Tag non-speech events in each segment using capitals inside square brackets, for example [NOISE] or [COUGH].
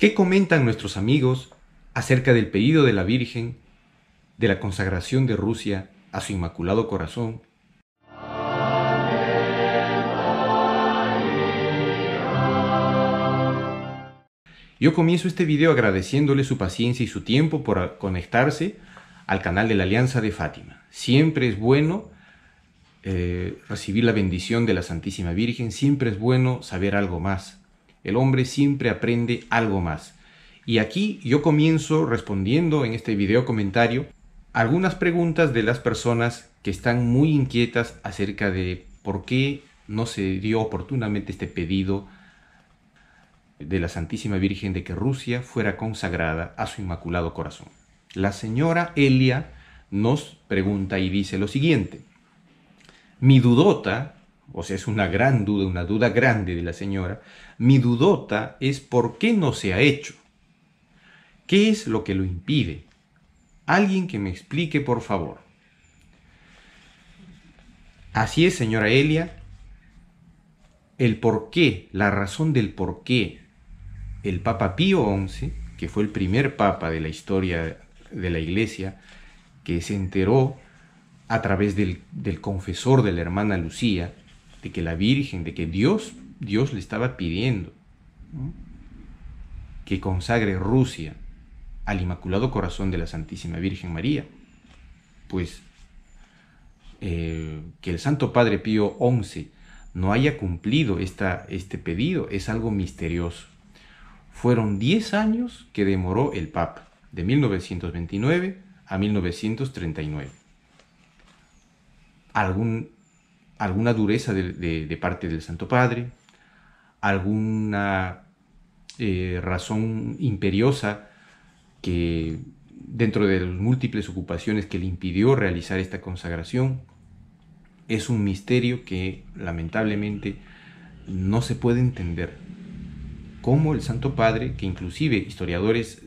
¿Qué comentan nuestros amigos acerca del pedido de la Virgen de la consagración de Rusia a su Inmaculado Corazón Yo comienzo este video agradeciéndole su paciencia y su tiempo por conectarse al canal de la Alianza de Fátima. Siempre es bueno eh, recibir la bendición de la Santísima Virgen, siempre es bueno saber algo más el hombre siempre aprende algo más. Y aquí yo comienzo respondiendo en este video comentario algunas preguntas de las personas que están muy inquietas acerca de por qué no se dio oportunamente este pedido de la Santísima Virgen de que Rusia fuera consagrada a su Inmaculado Corazón. La señora Elia nos pregunta y dice lo siguiente. Mi dudota o sea, es una gran duda, una duda grande de la señora, mi dudota es por qué no se ha hecho. ¿Qué es lo que lo impide? Alguien que me explique, por favor. Así es, señora Elia, el por qué, la razón del por qué el Papa Pío XI, que fue el primer papa de la historia de la Iglesia, que se enteró a través del, del confesor de la hermana Lucía, de que la Virgen, de que Dios, Dios le estaba pidiendo que consagre Rusia al Inmaculado Corazón de la Santísima Virgen María, pues eh, que el Santo Padre Pío XI no haya cumplido este pedido es algo misterioso. Fueron 10 años que demoró el Papa, de 1929 a 1939. Algún alguna dureza de, parte del Santo Padre, alguna eh, razón imperiosa que dentro de las múltiples ocupaciones que le impidió realizar esta consagración, es un misterio que lamentablemente no se puede entender. Cómo el Santo Padre, que inclusive historiadores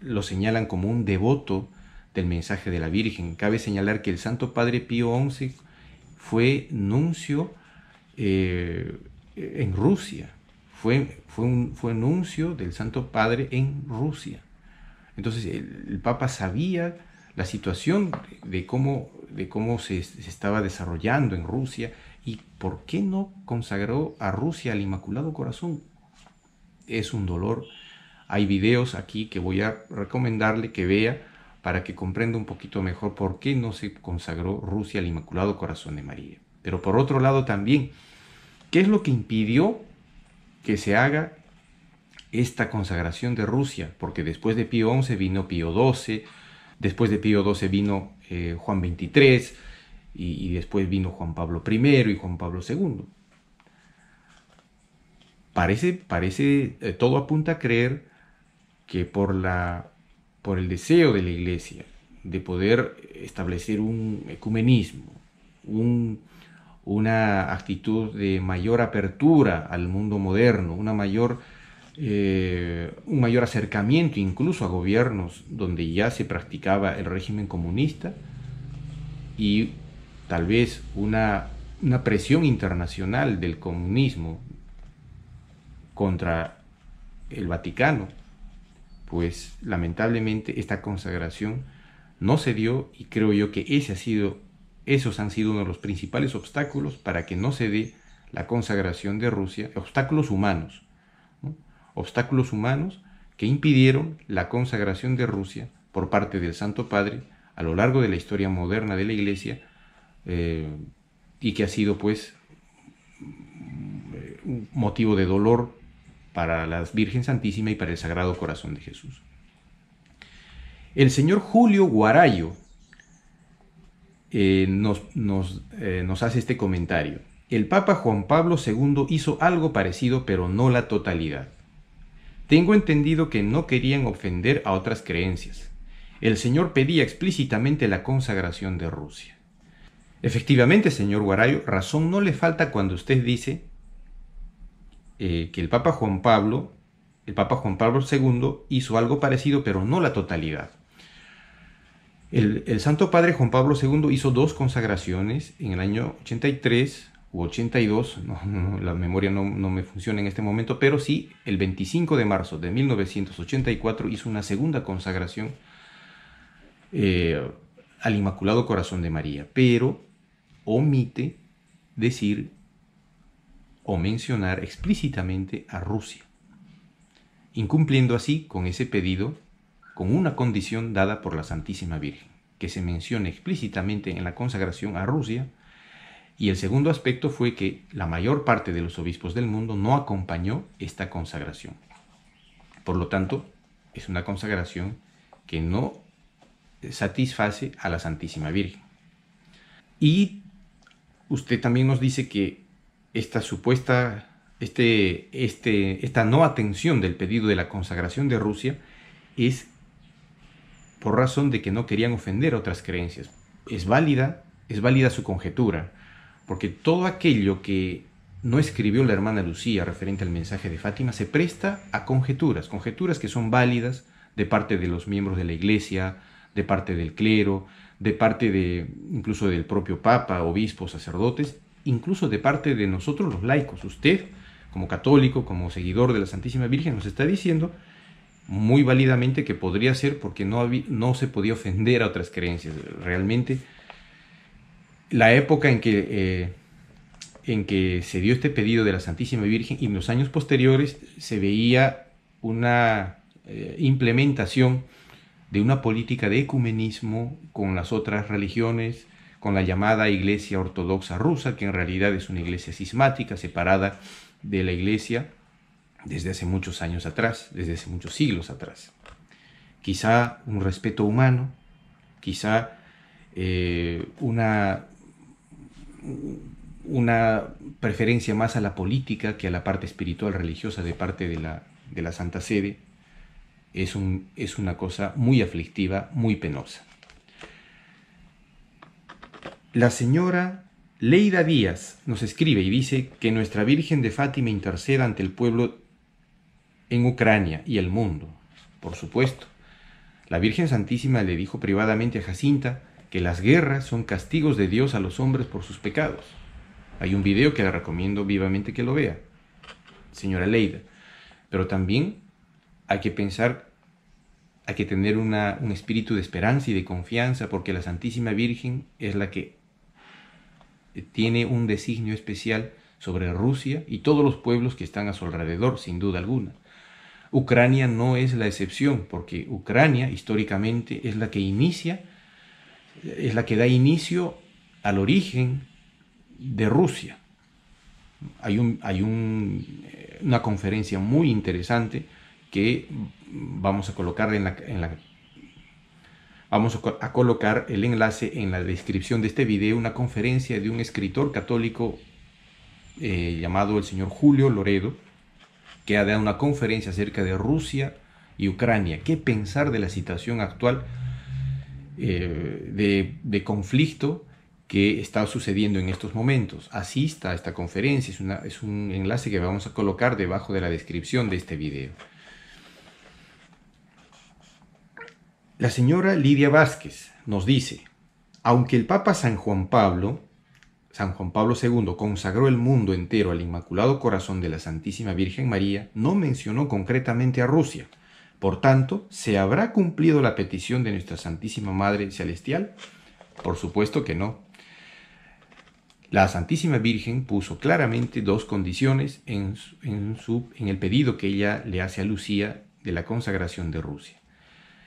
lo señalan como un devoto del mensaje de la Virgen, cabe señalar que el Santo Padre Pío XI fue nuncio eh, en Rusia, fue, fue, un, fue nuncio del Santo Padre en Rusia. Entonces el, Papa sabía la situación de, cómo, de cómo se, se, estaba desarrollando en Rusia y por qué no consagró a Rusia al Inmaculado Corazón. Es un dolor. Hay videos aquí que voy a recomendarle que vea para que comprenda un poquito mejor por qué no se consagró Rusia al Inmaculado Corazón de María. Pero por otro lado también, ¿qué es lo que impidió que se haga esta consagración de Rusia? Porque después de Pío XI vino Pío XII, después de Pío XII vino eh, Juan XXIII y, después vino Juan Pablo I y Juan Pablo II. Parece, parece, eh, todo apunta a creer que por la por el deseo de la Iglesia de poder establecer un ecumenismo, una actitud de mayor apertura al mundo moderno, una mayor, eh, un mayor acercamiento incluso a gobiernos donde ya se practicaba el régimen comunista y tal vez una, una presión internacional del comunismo contra el Vaticano pues lamentablemente esta consagración no se dio y creo yo que esos han sido uno de los principales obstáculos para que no se dé la consagración de Rusia, obstáculos humanos, obstáculos humanos que impidieron la consagración de Rusia por parte del Santo Padre a lo largo de la historia moderna de la Iglesia eh, y que ha sido pues eh, un motivo de dolor para la Virgen Santísima y para el Sagrado Corazón de Jesús. El señor Julio Guarayo eh, eh, nos hace este comentario. El Papa Juan Pablo II hizo algo parecido, pero no la totalidad. Tengo entendido que no querían ofender a otras creencias. El Señor pedía explícitamente la consagración de Rusia. Efectivamente, señor Guarayo, razón no le falta cuando usted dice eh, que el Papa Juan Pablo, el Papa Juan Pablo II hizo algo parecido, pero no la totalidad. El, Santo Padre Juan Pablo II hizo dos consagraciones en el año 83 u 82, [LAUGHS] la memoria no, me funciona en este momento, pero sí el 25 de marzo de 1984 hizo una segunda consagración eh, al Inmaculado Corazón de María, pero omite decir o mencionar explícitamente a Rusia, incumpliendo así con ese pedido con una condición dada por la Santísima Virgen, que se mencione explícitamente en la consagración a Rusia, y el segundo aspecto fue que la mayor parte de los obispos del mundo no acompañó esta consagración. Por lo tanto, es una consagración que no satisface a la Santísima Virgen. Y usted también nos dice que esta supuesta, este, este, esta no atención del pedido de la consagración de Rusia es por razón de que no querían ofender otras creencias. Es válida, es válida su conjetura, porque todo aquello que no escribió la hermana Lucía referente al mensaje de Fátima se presta a conjeturas, conjeturas que son válidas de parte de los miembros de la iglesia, de parte del clero, de parte de incluso del propio papa, obispos, sacerdotes, incluso de parte de nosotros los laicos. Usted, como católico, como seguidor de la Santísima Virgen, nos está diciendo muy válidamente que podría ser porque no, no se podía ofender a otras creencias. Realmente, la época en que, eh, en que se dio este pedido de la Santísima Virgen y en los años posteriores se veía una eh, implementación de una política de ecumenismo con las otras religiones, con la llamada Iglesia Ortodoxa Rusa, que en realidad es una iglesia cismática, separada de la iglesia desde hace muchos años atrás, desde hace muchos siglos atrás. Quizá un respeto humano, quizá eh, una, una preferencia más a la política que a la parte espiritual religiosa de parte de la, de la Santa Sede, es, un, es una cosa muy aflictiva, muy penosa. La señora Leida Díaz nos escribe y dice que nuestra Virgen de Fátima interceda ante el pueblo en Ucrania y el mundo. Por supuesto, la Virgen Santísima le dijo privadamente a Jacinta que las guerras son castigos de Dios a los hombres por sus pecados. Hay un video que le recomiendo vivamente que lo vea, señora Leida. Pero también hay que pensar, hay que tener un espíritu de esperanza y de confianza porque la Santísima Virgen es la que tiene un designio especial sobre Rusia y todos los pueblos que están a su alrededor, sin duda alguna. Ucrania no es la excepción, porque Ucrania históricamente es la que inicia, es la que da inicio al origen de Rusia. Hay, eh, una conferencia muy interesante que vamos a colocar en la Vamos a colocar el enlace en la descripción de este video, una conferencia de un escritor católico eh, llamado el señor Julio Loredo, que ha dado una conferencia acerca de Rusia y Ucrania. ¿Qué pensar de la situación actual eh, de, conflicto que está sucediendo en estos momentos? Asista a esta conferencia, es un enlace que vamos a colocar debajo de la descripción de este video. La señora Lidia Vázquez nos dice, aunque el Papa San Juan Pablo, San Juan Pablo II consagró el mundo entero al Inmaculado Corazón de la Santísima Virgen María, no mencionó concretamente a Rusia. Por tanto, ¿se habrá cumplido la petición de nuestra Santísima Madre Celestial? Por supuesto que no. La Santísima Virgen puso claramente dos condiciones en, en el pedido que ella le hace a Lucía de la consagración de Rusia.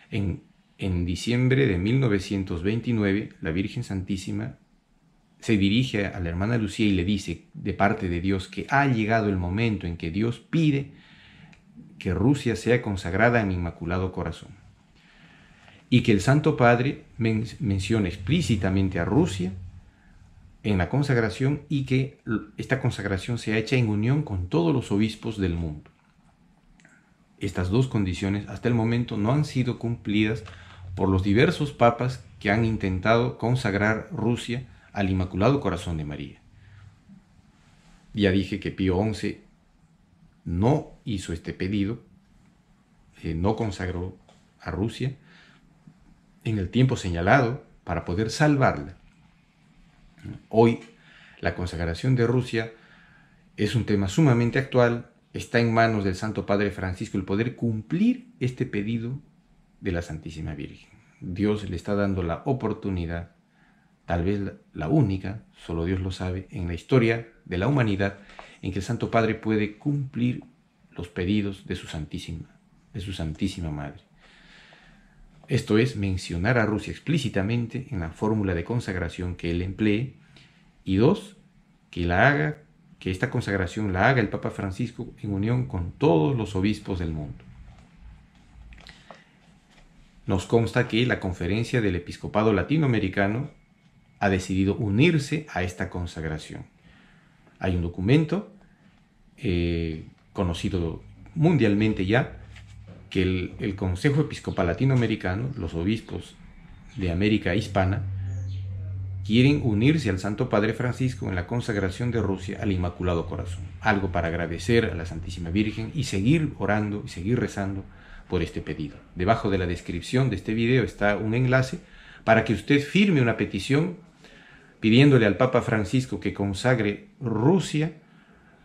En en diciembre de 1929, la Virgen Santísima se dirige a la hermana Lucía y le dice de parte de Dios que ha llegado el momento en que Dios pide que Rusia sea consagrada en Inmaculado Corazón y que el Santo Padre mencione explícitamente a Rusia en la consagración y que esta consagración sea hecha en unión con todos los obispos del mundo. Estas dos condiciones hasta el momento no han sido cumplidas por los diversos papas que han intentado consagrar Rusia al Inmaculado Corazón de María. Ya dije que Pío XI no hizo este pedido, eh, no consagró a Rusia en el tiempo señalado para poder salvarla. Hoy la consagración de Rusia es un tema sumamente actual, está en manos del Santo Padre Francisco el poder cumplir este pedido de la Santísima Virgen. Dios le está dando la oportunidad, tal vez la única, solo Dios lo sabe, en la historia de la humanidad, en que el Santo Padre puede cumplir los pedidos de su Santísima, de su Santísima Madre. Esto es mencionar a Rusia explícitamente en la fórmula de consagración que él emplee y dos, que la haga, que esta consagración la haga el Papa Francisco en unión con todos los obispos del mundo. Nos consta que la Conferencia del Episcopado Latinoamericano ha decidido unirse a esta consagración. Hay un documento eh, conocido mundialmente ya que el, Consejo Episcopal Latinoamericano, los obispos de América Hispana, quieren unirse al Santo Padre Francisco en la consagración de Rusia al Inmaculado Corazón. Algo para agradecer a la Santísima Virgen y seguir orando y seguir rezando por este pedido. Debajo de la descripción de este video está un enlace para que usted firme una petición pidiéndole al Papa Francisco que consagre Rusia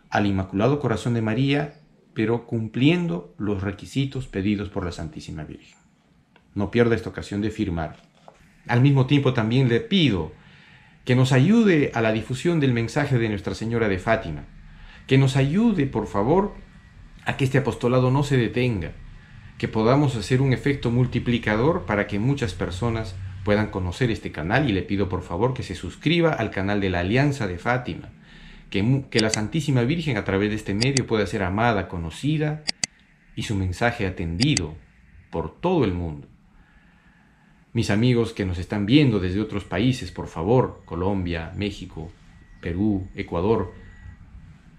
al Inmaculado Corazón de María, pero cumpliendo los requisitos pedidos por la Santísima Virgen. No pierda esta ocasión de firmar. Al mismo tiempo también le pido que nos ayude a la difusión del mensaje de Nuestra Señora de Fátima, que nos ayude, por favor, a que este apostolado no se detenga, que podamos hacer un efecto multiplicador para que muchas personas puedan conocer este canal y le pido por favor que se suscriba al canal de la Alianza de Fátima, que, que la Santísima Virgen a través de este medio pueda ser amada, conocida y su mensaje atendido por todo el mundo. Mis amigos que nos están viendo desde otros países, por favor, Colombia, México, Perú, Ecuador,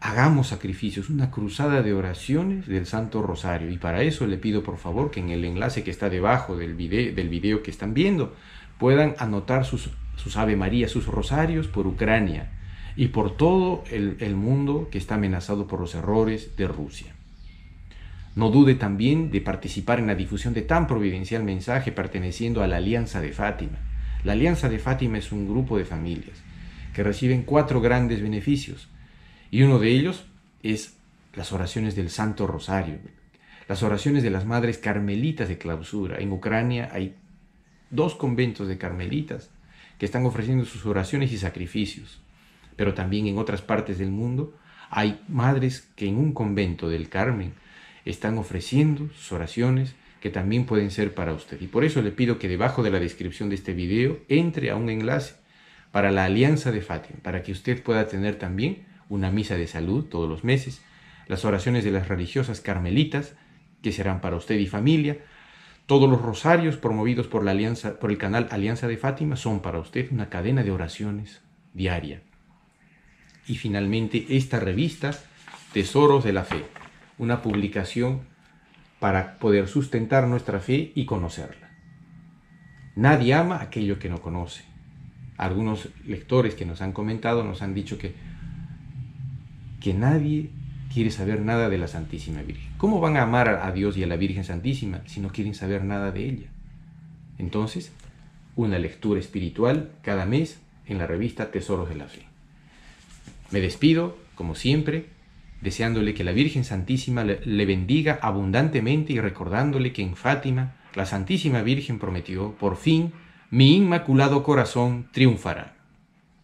hagamos sacrificios, una cruzada de oraciones del Santo Rosario. Y para eso le pido por favor que en el enlace que está debajo del video, del video que están viendo puedan anotar sus, sus Ave María, sus rosarios por Ucrania y por todo el mundo que está amenazado por los errores de Rusia. No dude también de participar en la difusión de tan providencial mensaje perteneciendo a la Alianza de Fátima. La Alianza de Fátima es un grupo de familias que reciben cuatro grandes beneficios y uno de ellos es las oraciones del Santo Rosario, las oraciones de las madres carmelitas de clausura. En Ucrania hay dos conventos de carmelitas que están ofreciendo sus oraciones y sacrificios, pero también en otras partes del mundo hay madres que en un convento del Carmen están ofreciendo sus oraciones que también pueden ser para usted. Y por eso le pido que debajo de la descripción de este video entre a un enlace para la Alianza de Fátima, para que usted pueda tener también una misa de salud todos los meses, las oraciones de las religiosas carmelitas, que serán para usted y familia, todos los rosarios promovidos por, la alianza, por el canal Alianza de Fátima son para usted una cadena de oraciones diaria. Y finalmente esta revista, Tesoros de la Fe, una publicación para poder sustentar nuestra fe y conocerla. Nadie ama aquello que no conoce. Algunos lectores que nos han comentado nos han dicho que que nadie quiere saber nada de la Santísima Virgen. ¿Cómo van a amar a Dios y a la Virgen Santísima si no quieren saber nada de ella? Entonces, una lectura espiritual cada mes en la revista Tesoros de la Fe. Me despido, como siempre, deseándole que la Virgen Santísima le bendiga abundantemente y recordándole que en Fátima la Santísima Virgen prometió, por fin, mi inmaculado corazón triunfará.